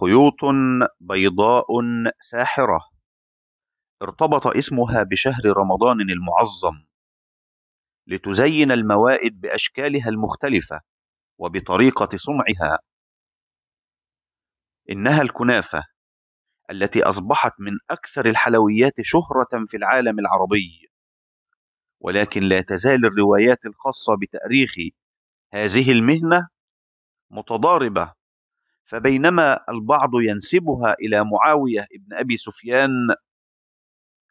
خيوط بيضاء ساحرة ارتبط اسمها بشهر رمضان المعظم لتزين الموائد باشكالها المختلفه وبطريقه صنعها انها الكنافه التي اصبحت من اكثر الحلويات شهره في العالم العربي ولكن لا تزال الروايات الخاصه بتاريخ هذه المهنه متضاربه فبينما البعض ينسبها الى معاويه ابن ابي سفيان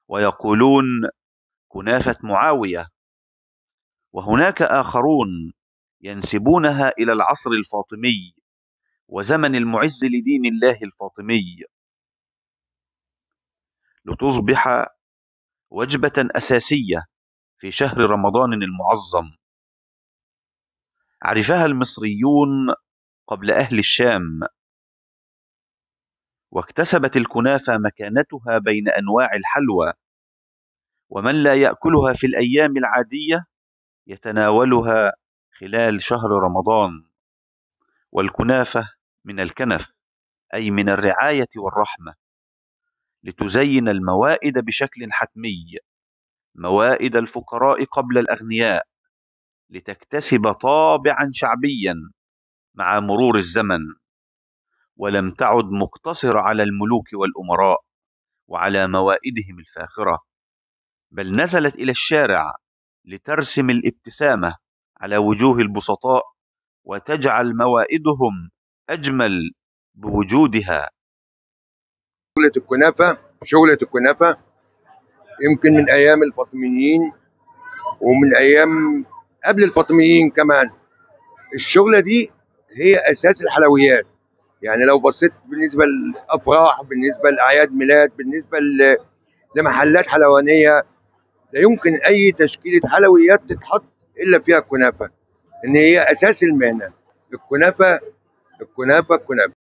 ويقولون كنافه معاويه وهناك اخرون ينسبونها الى العصر الفاطمي وزمن المعز لدين الله الفاطمي لتصبح وجبه اساسيه في شهر رمضان المعظم عرفها المصريون قبل أهل الشام واكتسبت الكنافة مكانتها بين أنواع الحلوى ومن لا يأكلها في الأيام العادية يتناولها خلال شهر رمضان والكنافة من الكنف أي من الرعاية والرحمة لتزين الموائد بشكل حتمي موائد الفقراء قبل الأغنياء لتكتسب طابعا شعبيا مع مرور الزمن ولم تعد مقتصره على الملوك والامراء وعلى موائدهم الفاخره بل نزلت الى الشارع لترسم الابتسامه على وجوه البسطاء وتجعل موائدهم اجمل بوجودها شغله الكنافه شغله الكنافه يمكن من ايام الفاطميين ومن ايام قبل الفاطميين كمان الشغله دي هي اساس الحلويات يعني لو بصيت بالنسبه للافراح بالنسبه لاعياد ميلاد بالنسبه لمحلات حلوانيه لا يمكن اي تشكيله حلويات تتحط الا فيها كنافه ان هي اساس المهنه الكنافه الكنافه الكنافه